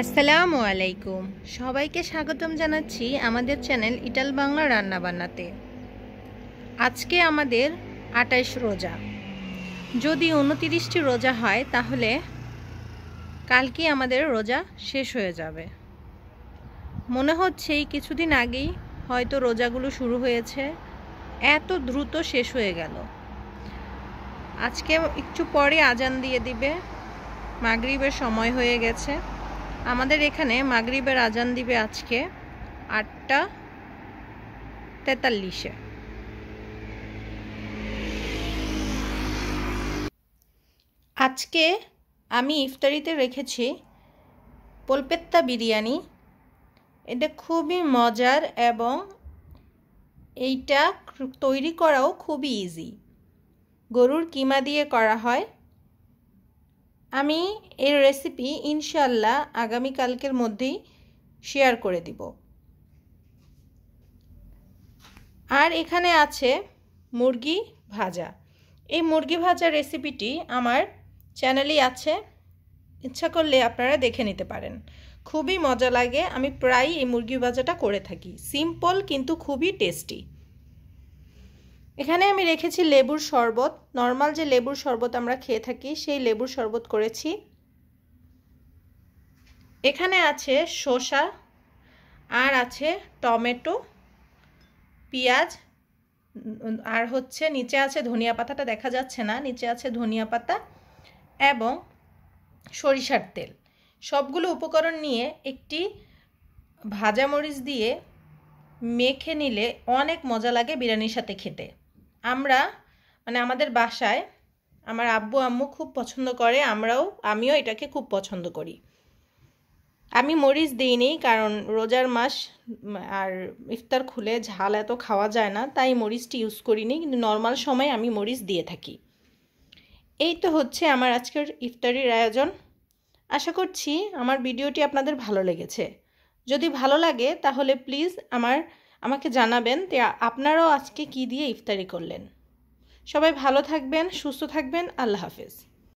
আসসালামু আলাইকুম সবাইকে স্বাগতম জানাচ্ছি আমাদের চ্যানেল ইটাল বাংলা রান্নাবান্নাতে আজকে আমাদের আটাইশ রোজা যদি উনতিরিশটি রোজা হয় তাহলে কালকে আমাদের রোজা শেষ হয়ে যাবে মনে হচ্ছে এই কিছুদিন আগেই হয়তো রোজাগুলো শুরু হয়েছে এত দ্রুত শেষ হয়ে গেল আজকে একটু পরে আজান দিয়ে দিবে মাগরিবের সময় হয়ে গেছে আমাদের এখানে মাগরিবের আজান দিবে আজকে আটটা তেতাল্লিশে আজকে আমি ইফতারিতে রেখেছি পোলপেত্তা বিরিয়ানি এটা খুবই মজার এবং এইটা তৈরি করাও খুবই ইজি গরুর কিমা দিয়ে করা হয় আমি এর রেসিপি ইনশাল্লাহ আগামীকালকের মধ্যেই শেয়ার করে দিব আর এখানে আছে মুরগি ভাজা এই মুরগি ভাজা রেসিপিটি আমার চ্যানেলেই আছে ইচ্ছা করলে আপনারা দেখে নিতে পারেন খুবই মজা লাগে আমি প্রায়ই এই মুরগি ভাজাটা করে থাকি সিম্পল কিন্তু খুবই টেস্টি এখানে আমি রেখেছি লেবুর শরবত নর্মাল যে লেবুর শরবত আমরা খেয়ে থাকি সেই লেবুর শরবত করেছি এখানে আছে শসা আর আছে টমেটো পেঁয়াজ আর হচ্ছে নিচে আছে ধনিয়া পাতাটা দেখা যাচ্ছে না নিচে আছে ধনিয়া পাতা এবং সরিষার তেল সবগুলো উপকরণ নিয়ে একটি ভাজা মরিচ দিয়ে মেখে নিলে অনেক মজা লাগে বিরিয়ানির সাথে খেতে আমরা মানে আমাদের বাসায় আমার আব্বু আম্মু খুব পছন্দ করে আমরাও আমিও এটাকে খুব পছন্দ করি আমি মরিচ দিইনি কারণ রোজার মাস আর ইফতার খুলে ঝাল এত খাওয়া যায় না তাই মরিচটি ইউজ করিনি কিন্তু নর্মাল সময় আমি মরিচ দিয়ে থাকি এই তো হচ্ছে আমার আজকের ইফতারির আয়োজন আশা করছি আমার ভিডিওটি আপনাদের ভালো লেগেছে যদি ভালো লাগে তাহলে প্লিজ আমার আমাকে জানাবেন তে আপনারাও আজকে কি দিয়ে ইফতারি করলেন সবাই ভালো থাকবেন সুস্থ থাকবেন আল্লাহ হাফেজ